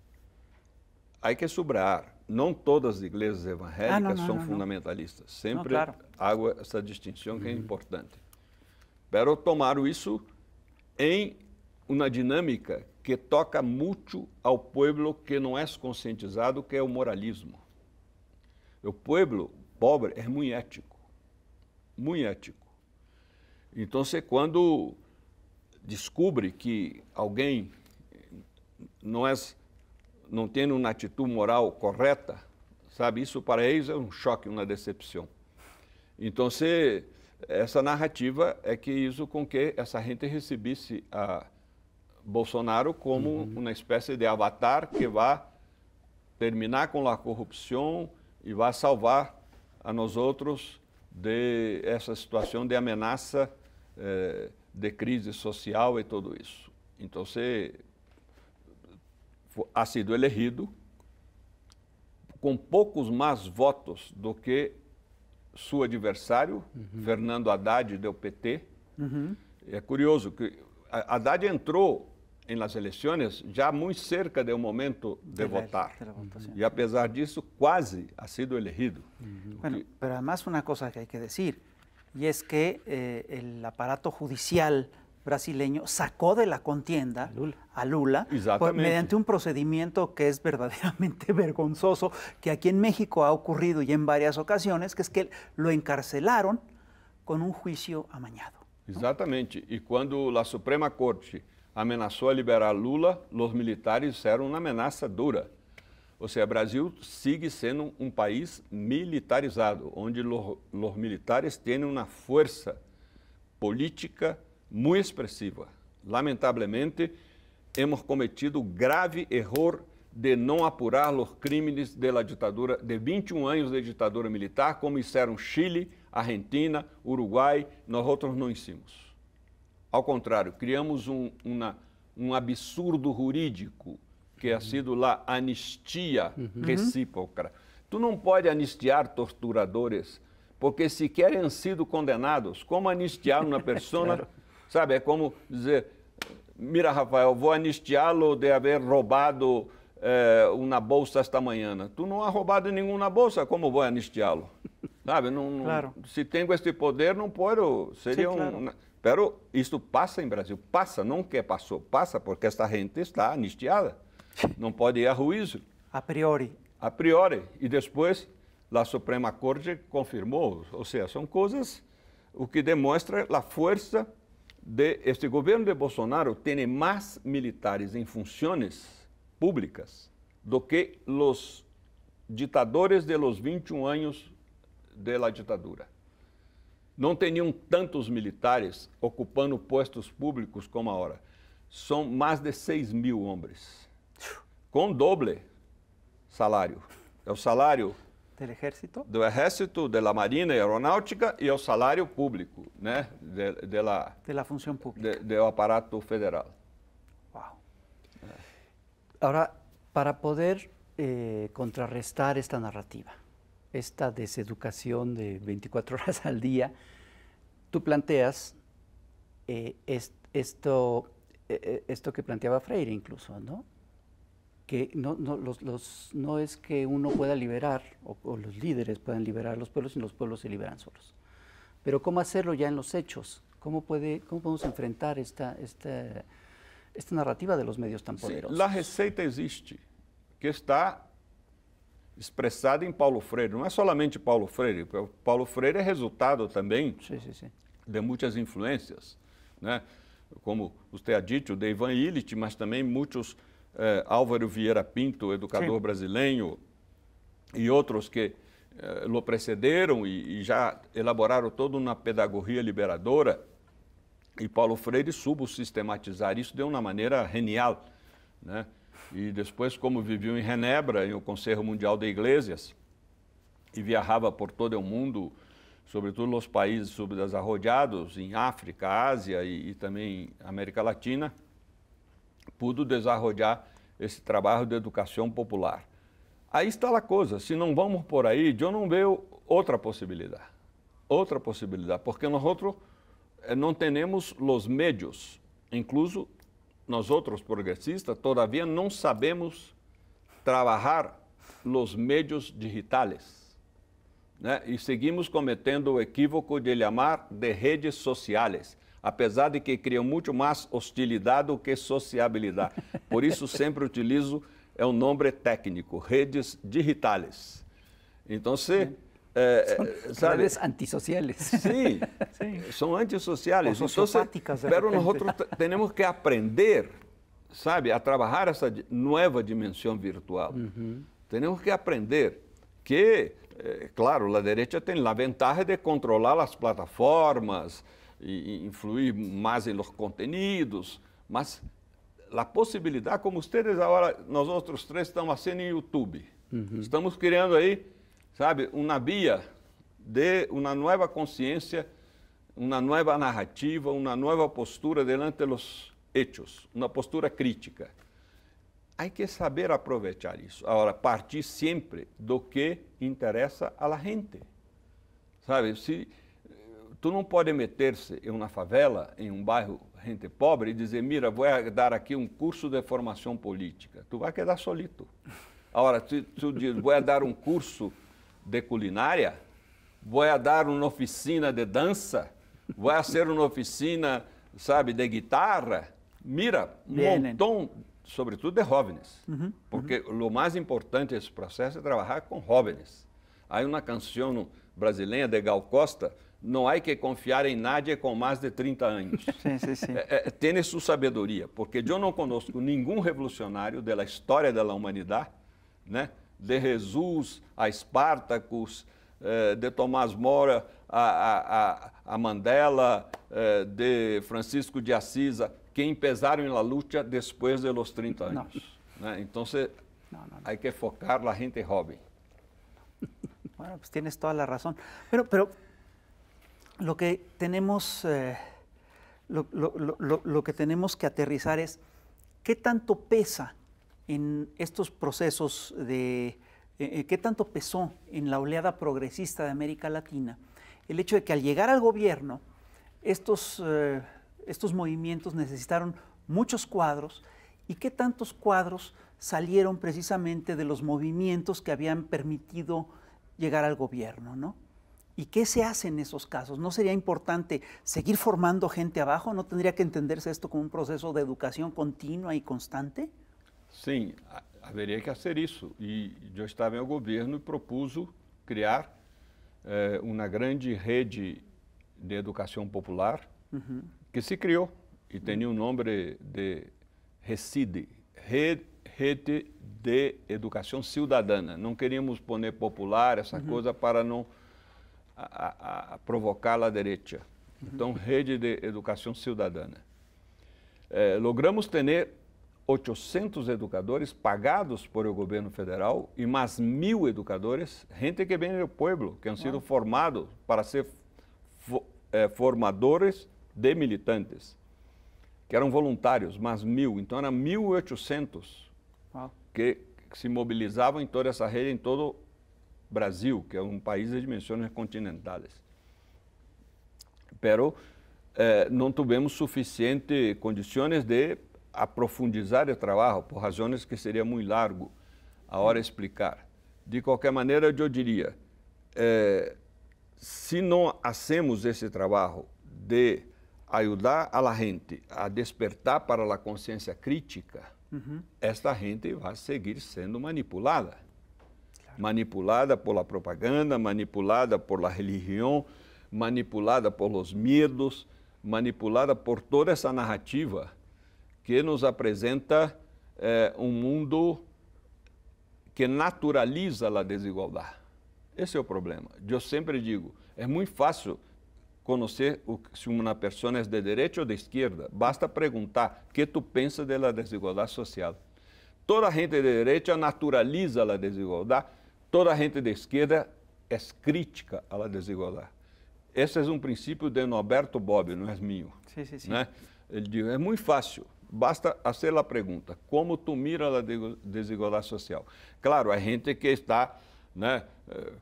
Aí que é sobrar. Não todas as igrejas evangélicas ah, não, não, são não, fundamentalistas. Sempre claro. há essa distinção que é uhum. importante. Pero tomaram isso em uma dinâmica que toca muito ao povo que não é conscientizado, que é o moralismo. O povo pobre é muito ético, muito ético. Então, quando descobre que alguém não é não tendo uma atitude moral correta, sabe? Isso para eles é um choque, uma decepção. Então, se essa narrativa é que isso com que essa gente recebesse a Bolsonaro como uhum. uma espécie de avatar que vai terminar com a corrupção e vai salvar a nós outros de essa situação de ameaça eh, de crise social e tudo isso. Então, se ha sido elegido com poucos mais votos do que seu adversário, uhum. Fernando Haddad, do PT. Uhum. É curioso que Haddad entrou em las eleições já muito cerca do momento de, de votar. De uhum. E apesar disso, quase ha sido elegido. Uhum. Bueno, que... pero además que hay que decir, e es que eh, el aparato judicial... brasileño sacó de la contienda a Lula mediante un procedimiento que es verdaderamente [LAUGHS] vergonzoso, que aquí en México ha ocurrido y en varias ocasiones, que es que lo encarcelaron con un juicio amañado. Exactamente, y cuando la Suprema Corte amenazó a liberar a Lula, los militares hicieron una amenaza dura. O sea, Brasil sigue siendo un país militarizado, donde los militares tienen una fuerza política, muito expressiva. Lamentavelmente, hemos cometido o grave erro de não apurar os crimes da ditadura de 21 anos de ditadura militar, como disseram Chile, Argentina, Uruguai, nós outros não hicimos. Ao contrário, criamos um, uma, um absurdo jurídico que é ha sido lá anistia uhum. recíproca. Tu não pode anistiar torturadores, porque se querem sido condenados, como anistiar uma [LAUGHS] pessoa claro. Sabe, é como dizer, mira, Rafael, vou anistiá-lo de haver roubado é, eh, uma bolsa esta manhã. Tu não há roubado nenhum na bolsa, como vou anistiá-lo? [LAUGHS] Sabe, não, não, claro. se tenho este poder, não posso. Seria Sim, claro. um... Né? Pero isso passa em Brasil, passa, não que passou, passa porque esta gente está anistiada, não pode ir a juízo. A priori. A priori. E depois, a Suprema Corte confirmou, ou seja, são coisas o que demonstra a força de este governo de Bolsonaro tem mais militares em funções públicas do que os ditadores de los 21 anos de la ditadura. Não tinham tantos militares ocupando postos públicos como agora. São mais de 6 mil homens, com doble salário. É o salário ¿Del ejército? Del ejército, de la Marina Aeronáutica y el salario público, ¿no? De, la, de la función pública. De, aparato federal. Wow. Ahora, para poder eh, contrarrestar esta narrativa, esta deseducación de 24 [LAUGHS] horas al día, tú planteas eh, esto, eh, esto que planteaba Freire incluso, ¿no? que no, es que uno pueda liberar o, los líderes puedan liberar a los pueblos, sino los pueblos se liberan solos. Pero ¿cómo hacerlo ya en los hechos? ¿Cómo, podemos enfrentar esta, narrativa de los medios tan poderosos? la receita existe, que está expresada en Paulo Freire. no es solamente Paulo Freire, Paulo Freire es resultado también de muchas influencias, como usted ha dicho, de Ivan Illich, mas también muchos... é, Álvaro Vieira Pinto, educador Sim. brasileiro, e outros que é, lo precederam e, e, já elaboraram toda uma pedagogia liberadora, e Paulo Freire subo sistematizar isso de uma maneira genial. Né? E depois, como viviu em Genebra, em o Conselho Mundial de Igrejas, e viajava por todo o mundo, sobretudo nos países subdesarrollados, em África, Ásia e, e também América Latina, pudo desarrollar esse trabalho de educação popular. Aí está a coisa, se não vamos por aí, eu não vejo outra possibilidade. Outra possibilidade, porque nós outros eh, não temos os meios, incluso nós outros progressistas, todavia não sabemos trabalhar os meios digitais. Né? E seguimos cometendo o equívoco de chamar de redes sociais apesar de que criam muito mais hostilidade do que sociabilidade. Por isso, sempre utilizo é o um nome técnico, redes digitais. Então, se... É, é, são redes antisociais. Sim, sí, [LAUGHS] são antissociais. Então, Mas nós temos que aprender, sabe, a trabalhar essa nova dimensão virtual. Uhum. Temos que aprender que, eh, claro, a direita tem a vantagem de controlar as plataformas, e influir mais em los contenidos, mas a possibilidade, como vocês agora, nós outros três estamos fazendo em YouTube. Uhum. Estamos criando aí, sabe, uma via de uma nova consciência, uma nova narrativa, uma nova postura delante dos hechos, uma postura crítica. Há que saber aproveitar isso. Agora, partir sempre do que interessa a la gente. Sabe, se Tu não pode meter-se em uma favela, em um bairro gente pobre, e dizer, mira, vou dar aqui um curso de formação política. Tu vai quedar solito. Agora, tu, tu diz, vou dar um curso de culinária, vou dar uma oficina de dança, vou ser uma oficina, sabe, de guitarra. Mira, um né, né? montão, sobretudo de jovens. Uhum, porque uhum. o mais importante desse processo é trabalhar com jovens. Aí uma canção brasileira de Gal Costa não há que confiar em nadie com mais de 30 anos. Sim, sim, sim. É, é, tem sua sabedoria, porque eu não conosco nenhum revolucionário da história da humanidade, né? de Jesus a Espartacus, eh, de Tomás Mora a, a, a Mandela, eh, de Francisco de Assis, que empezaram na luta depois de los 30 anos. Né? Então, Há que focar na gente jovem. Bueno, pues tienes toda la razón. Pero, pero Eh, lo que tenemos, que, aterrizar es qué tanto pesa en estos procesos de, eh, eh, qué tanto pesó en la oleada progresista de América Latina el hecho de que al llegar al gobierno, estos, estos movimientos necesitaron muchos cuadros y qué tantos cuadros salieron precisamente de los movimientos que habían permitido llegar al gobierno, ¿no? ¿Y qué se hace en esos casos? ¿No sería importante seguir formando gente abajo? ¿No tendría que entenderse esto como un proceso de educación continua y constante? Sí, habría que hacer eso. Y yo estaba en el gobierno y propuso crear eh, una grande rede de educación popular que se criou y tenía un nombre de RECIDE, Rede de Educación Ciudadana. No queríamos poner popular esa cosa para no, a, a provocar a direita. Então, uhum. rede de educação cidadã. Eh, é, logramos ter 800 educadores pagados por o governo federal e mais mil educadores, gente que vem do povo, que han sido formados para ser fo, eh, formadores de militantes, que eram voluntários, mais mil. Então, eram 1.800 que se mobilizavam em toda essa rede, em todo Brasil, que é um país de dimensões continentais. Pero eh, não tivemos suficiente condições de aprofundizar o trabalho, por razões que seria muito largo a hora explicar. De qualquer maneira, eu diria, eh, se não hacemos esse trabalho de ajudar a gente a despertar para a consciência crítica, uhum. esta gente vai seguir sendo manipulada manipulada por la propaganda, manipulada por la religião, manipulada por los medos, manipulada por toda essa narrativa que nos apresenta eh, um mundo que naturaliza a desigualdade. Esse é o problema. Eu sempre digo, é muito fácil conhecer o, se uma pessoa é de direita ou de esquerda. Basta perguntar o que tu pensa da desigualdade social. Toda gente de direita naturaliza a desigualdade Toda a gente da esquerda é crítica à desigualdade. Esse é um princípio de Norberto Bobbio, não é meu. Sim, sim, sim. Né? Ele diz, é muito fácil, basta fazer a pergunta, como tu mira a desigualdade social? Claro, a gente que está, né, eh,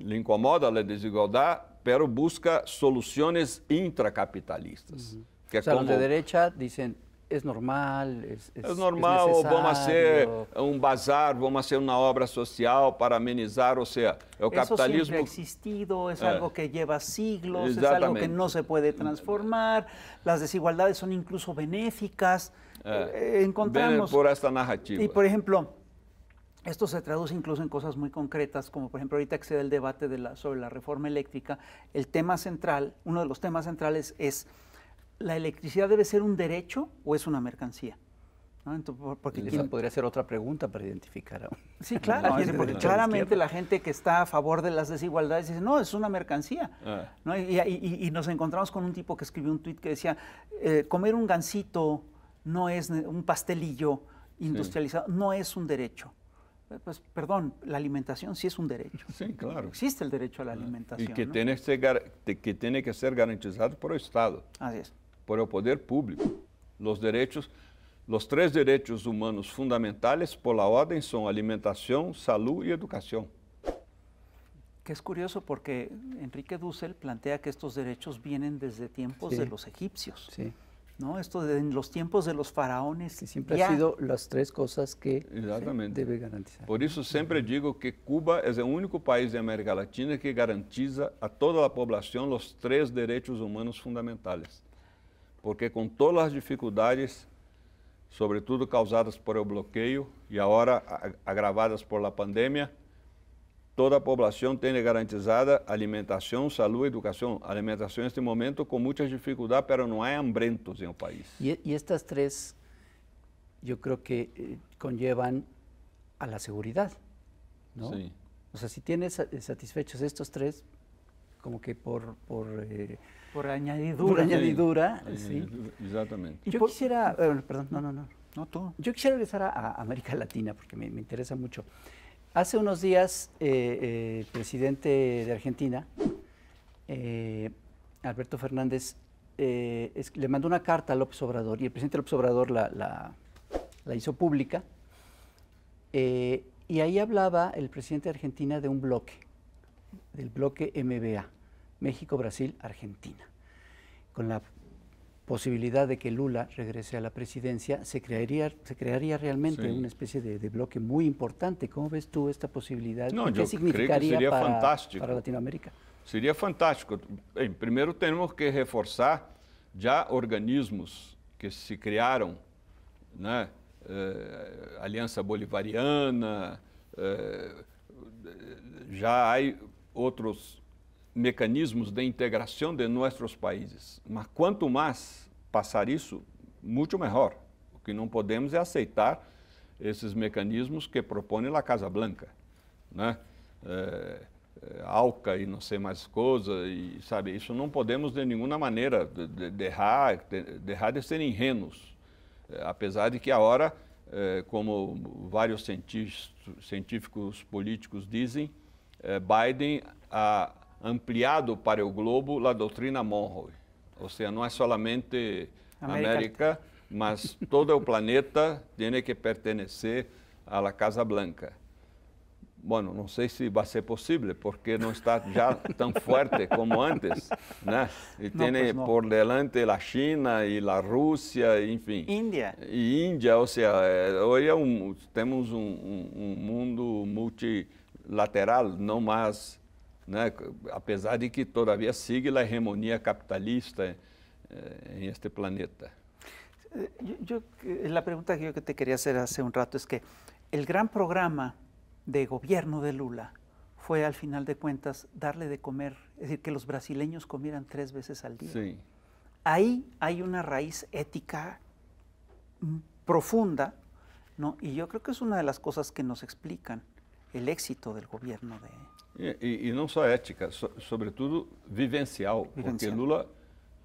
lhe incomoda a desigualdade, pero busca soluções intracapitalistas. Uhum. Que é o sea, como... de derecha dizem es normal. Es, es, normal, vamos vamos hacer un bazar, vamos a hacer una obra social para amenizar, o sea, el capitalismo? Eso capitalismo. ha existido, es ah. algo que lleva siglos, es algo que no se puede transformar, las desigualdades son incluso benéficas. Ah. Eh, eh, encontramos. por esta narrativa. Y por ejemplo, Esto se traduce incluso en cosas muy concretas, como por ejemplo ahorita que se da el debate de la, sobre la reforma eléctrica, el tema central, uno de los temas centrales es ¿la electricidad debe ser un derecho o es una mercancía? porque Esa podría ser otra pregunta para identificar. Sí, claro, [LAUGHS] porque claramente la, gente que está a favor de las desigualdades dice, no, es una mercancía. Ah. Y, nos encontramos con un tipo que escribió un tuit que decía, eh, comer un gansito no es un pastelillo industrializado, no es un derecho. Eh, pues perdón, la alimentación sí es un derecho. Sí, claro. Existe el derecho a la ah, alimentación. Y que, tiene, que tiene que ser garantizado por el Estado. Así es por el poder público. Los derechos, los tres derechos humanos fundamentales por la orden son alimentación, salud y educación. Que es curioso porque Enrique Dussel plantea que estos derechos vienen desde tiempos de los egipcios. Sí. ¿no? Esto de, en los tiempos de los faraones. Que siempre han ha sido las tres cosas que debe garantizar. Por eso siempre digo que Cuba es el único país de América Latina que garantiza a toda la población los tres derechos humanos fundamentales. porque com todas as dificuldades, sobretudo causadas por o bloqueio e agora agravadas por la pandemia, toda a população tem garantizada alimentação, saúde, educação. Alimentação, neste momento, com muitas dificuldades, mas não há hambrentos em o país. E, e estas três, eu creo que eh, conllevan a la seguridad, ¿no? Sí. O sea, si tienes satisfechos estos tres, como que por, por eh, Por añadidura. añadidura, eh, sí. Exactamente. Yo quisiera, eh, perdón, no, no, no. No tú. Yo quisiera regresar a, América Latina porque me, interesa mucho. Hace unos días, el eh, presidente de Argentina, Alberto Fernández, le mandó una carta a López Obrador y el presidente López Obrador la, la hizo pública. y ahí hablaba el presidente de Argentina de un bloque, del bloque MBA. México, Brasil, Argentina. Con la posibilidad de que Lula regrese a la presidencia, se crearía, realmente una especie de, bloque muy importante. ¿Cómo ves tú esta posibilidad? ¿Qué significaría para, para Latinoamérica? Sería fantástico. Primero tenemos que reforzar ya organismos que se crearon. Eh, Alianza Bolivariana, eh, ya hay otros... mecanismos de integração de nossos países. Mas quanto mais passar isso, muito melhor. O que não podemos é aceitar esses mecanismos que propõe a Casa Blanca, né? É, é alca e não sei mais coisa e sabe isso não podemos de nenhuma maneira derrar de, de, renos, de é, apesar de que a hora é, como vários cientistas, científicos políticos dizem é, Biden a, ampliado para o globo a doutrina Monroe. Ou seja, não é somente América, América mas [LAUGHS] todo o planeta tem que pertencer à Casa Blanca. Bom, bueno, não sei se vai ser possível, porque não está já tão forte como antes, né? E tem por delante a China e a Rússia, enfim. Índia. E Índia, ou seja, eh, hoje é um, temos um, um, um mundo multilateral, não mais A pesar de que todavía sigue la hegemonía capitalista en eh, eh, em este planeta. Eh, la pregunta que yo te quería hacer hace un rato es que el gran programa de gobierno de Lula fue, al final de cuentas, darle de comer, es decir, que los brasileños comieran tres veces al día. Sí. Ahí hay una raíz ética mm, profunda, ¿no? y yo creo que es una de las cosas que nos explican el éxito del gobierno de, E, e, não só ética, so, sobretudo vivencial, vivencial, porque Lula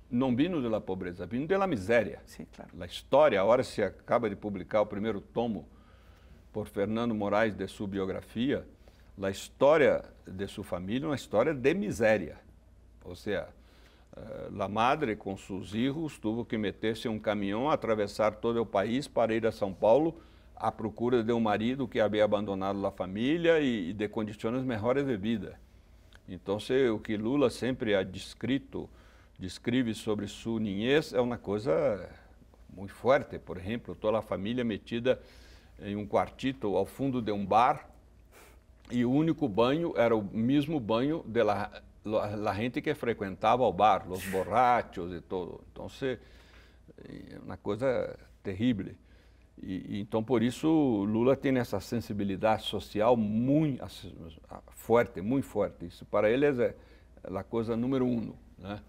não vino de pobreza, vino de miséria. Sim, claro. A história, agora se acaba de publicar o primeiro tomo por Fernando Moraes de sua biografia, a história de sua família é uma história de miséria. Ou seja, eh, a madre com seus filhos teve que meter-se em um caminhão, atravessar todo o país para ir a São Paulo à procura de um marido que havia abandonado a família e, de condições melhores de vida. Então, o que Lula sempre ha descrito, descreve sobre sua niñez é uma coisa muito forte. Por exemplo, toda a família metida em um quartito ao fundo de um bar e o único banho era o mesmo banho da la, gente que frequentava o bar, os borrachos e tudo. Então, é uma coisa terrível. E, então, por isso, Lula tem essa sensibilidade social muito forte, muito forte. Isso para ele é, é a coisa número um. Né?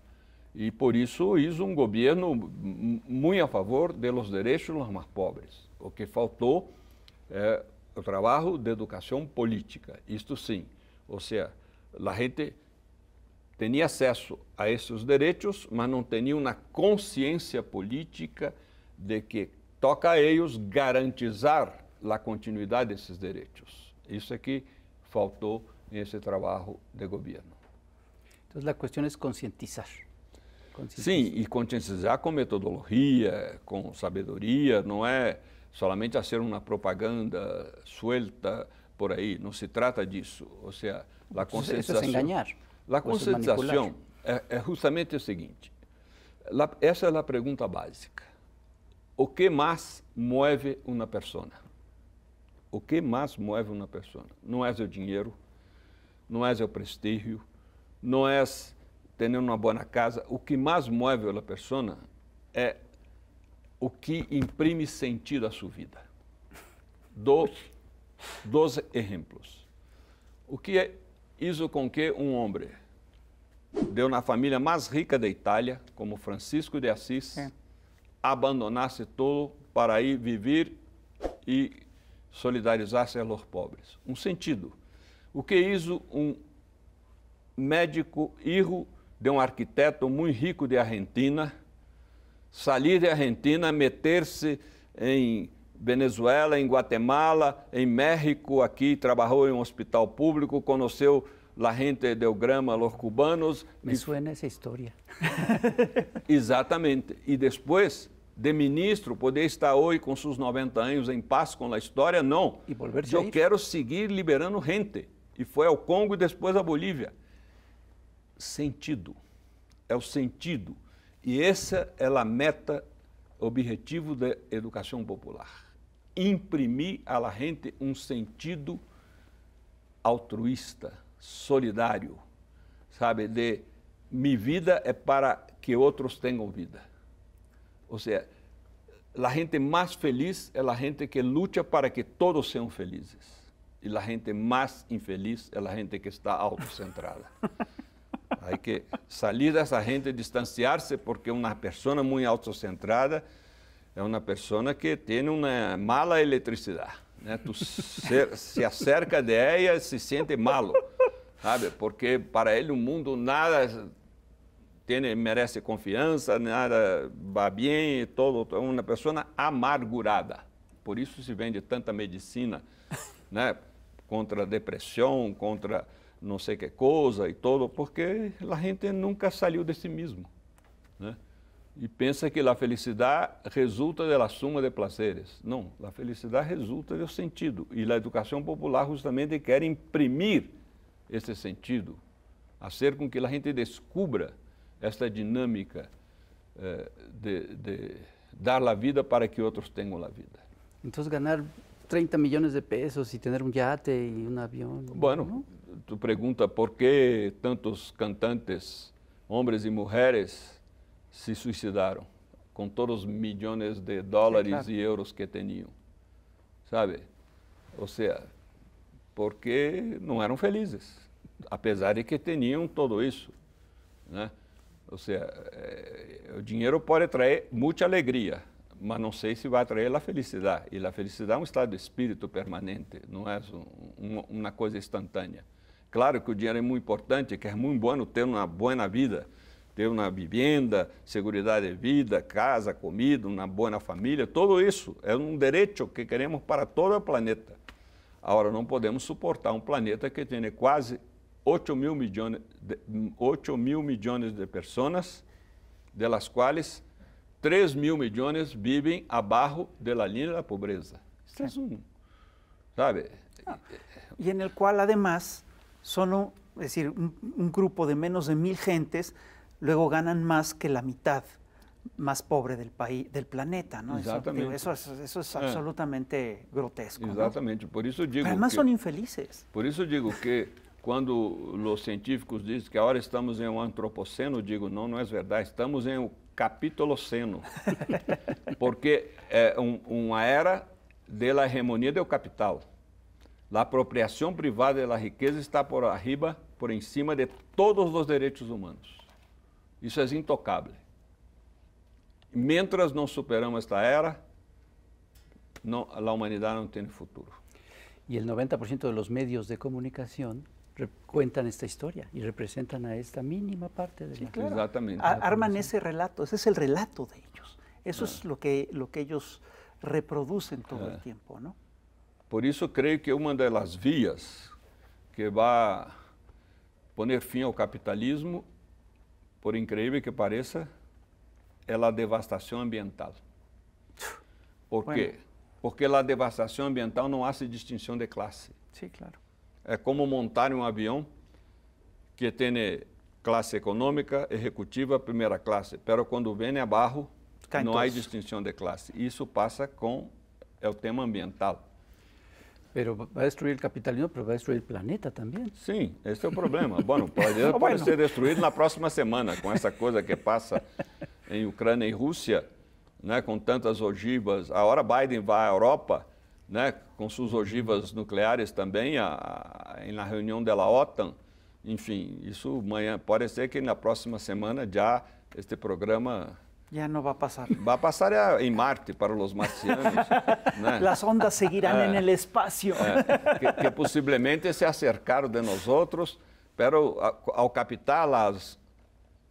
E por isso, isso um governo muito a favor dos direitos dos mais pobres. O que faltou é o trabalho de educação política, isto sim. Ou seja, a gente tinha acesso a esses direitos, mas não tinha uma consciência política de que toca a eles garantizar a continuidade desses direitos. Isso é que faltou nesse trabalho de governo. Então, a questão é conscientizar. Sim, e conscientizar com metodologia, com sabedoria, não é somente a ser uma propaganda suelta por aí, não se trata disso. Ou seja, a conscientização. Isso é, é enganar. A conscientização é, é, é, justamente o seguinte: essa é a pergunta básica o que mais move uma pessoa? O que mais move uma pessoa? Não é o dinheiro, não é o prestígio, não é ter uma boa casa. O que mais move uma pessoa é o que imprime sentido à sua vida. Do, dois exemplos. O que é isso com que um homem deu na família mais rica da Itália, como Francisco de Assis, é abandonasse todo para ir viver e solidarizar-se aos pobres. Um sentido. O que isso um médico irro de um arquiteto muito rico de Argentina, sair de Argentina, meter-se em Venezuela, em Guatemala, em México, aqui trabalhou em um hospital público, conheceu la gente del grama, los cubanos. Me suena esa historia. [LAUGHS] Exatamente. E depois de ministro, poder estar hoje com seus 90 anos em paz com a história, não. E Eu quero seguir liberando gente. E foi ao Congo e depois à Bolívia. Sentido. É o sentido. E essa é a meta, objetivo da educação popular. Imprimir à la gente um sentido altruísta, solidário, sabe? De minha vida é para que outros tenham vida. Ou seja, a gente mais feliz é a gente que luta para que todos sejam felizes. E a gente mais infeliz é a gente que está autocentrada. Hay [LAUGHS] que salir dessa gente, distanciar-se, porque é uma pessoa muito autocentrada é uma pessoa que tem uma mala eletricidade. Né? Tu se, se acerca de ela e se sente malo sabe? Porque para ele o mundo nada é, tem, merece confiança, nada vai bem, todo é uma pessoa amargurada. Por isso se vende tanta medicina, [LAUGHS] né? Contra a depressão, contra não sei que coisa e todo, porque a gente nunca saiu de si mesmo, né? e pensa que a felicidade resulta da suma de placeres. Não, a felicidade resulta do sentido. E a educação popular justamente quer imprimir esse sentido, fazer com que a gente descubra esta dinâmica eh, de, de, dar a vida para que outros tenham a vida. Então, ganhar 30 milhões de pesos e ter um yate e um avião. Bueno, não? tu pergunta por que tantos cantantes, homens e mulheres, se suicidaram com todos os milhões de dólares é claro. e euros que tinham, sabe? Ou seja, porque não eram felizes, apesar de que tinham tudo isso. Né? Ou seja, eh, o dinheiro pode trazer muita alegria, mas não sei se vai trazer a felicidade. E a felicidade é um estado de espírito permanente, não é uma coisa instantânea. Claro que o dinheiro é muito importante, que é muito bom ter uma boa vida, ter uma vivienda, segurança de vida, casa, comida, uma boa família, tudo isso é um direito que queremos para todo o planeta. Ahora no podemos soportar un um planeta que tiene quase 8 mil millones de, personas, de las cuales 3 mil millones viven abajo de la línea pobreza. la pobreza. Y en el cual, además, solo, decir, un grupo de menos de mil gentes luego ganan más que la mitad más pobre del país, del planeta, ¿no? Exatamente. Eso, é eso es ah. absolutamente é. grotesco. Exatamente. Por isso digo. Mas que, são infelizes. Por isso digo que quando os científicos dizem que agora estamos em um antropoceno, digo não, não é verdade. Estamos em um capitoloceno, [LAUGHS] porque é eh, uma era de hegemonia do capital. A apropriação privada da riqueza está por arriba, por em cima de todos os direitos humanos. Isso é intocável. Mientras no superamos esta era, no, la humanidad no tiene futuro. Y el 90% de los medios de comunicación cuentan esta historia y representan a esta mínima parte de la Exactamente. arman ese relato, ese es el relato de ellos. Eso es lo que, lo que ellos reproducen todo el tiempo, ¿no? Por eso creo que una de las vías que va a poner fin al capitalismo, por increíble que parezca, é a devastação ambiental. Por bueno. quê? Porque a devastação ambiental não há distinção de classe. Sim, sí, claro. É como montar um avião que tem eh, classe econômica, executiva, primeira classe, pero quando vem a né, barro, tá não há distinção de classe. Isso passa com é o tema ambiental. Pero va a destruir el capitalismo, pero va a destruir el planeta también. Sim, esse é o problema. bueno, [LAUGHS] ah, pode, oh, pode bueno. ser destruído na próxima semana, com essa coisa que passa em Ucrânia e Rússia, né, com tantas ogivas. A hora Biden vai à Europa, né, com suas ogivas nucleares também, a, a, na reunião da OTAN. Enfim, isso amanhã, pode ser que na próxima semana já este programa Ya no va a pasar. Va a pasar en Marte para los marcianos. [LAUGHS] Las ondas seguirán en ah. el espacio. Ah. que, posiblemente se acercaron de nosotros, pero al captar las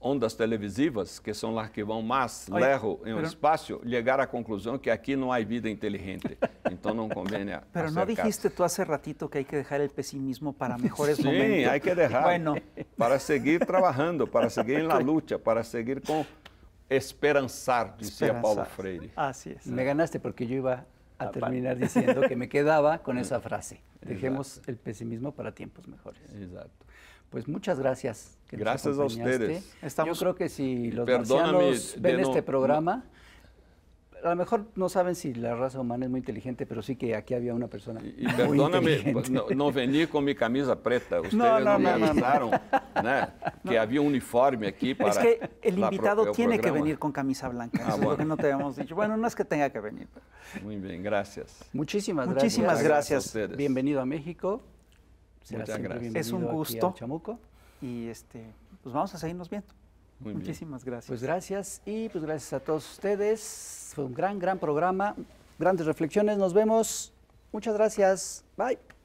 ondas televisivas, que son las que van más lejos en el espacio, llegar a la conclusión que aquí no hay vida inteligente. Entonces no conviene [LAUGHS] Pero no dijiste tú hace ratito que hay que dejar el pesimismo para mejores momentos. Sí, hay que dejar. Bueno. Para seguir trabajando, para seguir en la [LAUGHS] lucha, para seguir con... Esperanzar, decía Pablo Paulo Freire. Así es. Me ganaste porque yo iba a terminar diciendo que me quedaba con esa frase. Dejemos el pesimismo para tiempos mejores. Exacto. Pues muchas gracias. gracias a ustedes. Estamos... Yo creo que si los marcianos ven este programa a lo mejor no saben si la raza humana es muy inteligente, pero sí que aquí había una persona. Y, perdóname, pues, No, vení con mi camisa preta. [LAUGHS] Ustedes no, no, no me avisaron [LAUGHS] que había uniforme aquí para. Es que el invitado tiene que venir con camisa blanca. Ah, eso es lo que no te habíamos dicho. Bueno, no es que tenga que venir. [LAUGHS] Muy bien, gracias. Muchísimas, gracias. bienvenido a México. Muchas gracias. Es un gusto. Chamuco. Y este, pues vamos a seguirnos viendo. Muchísimas gracias. Pues gracias y pues gracias a todos ustedes. Fue un gran, gran programa, grandes reflexiones. Nos vemos. Muchas gracias. Bye.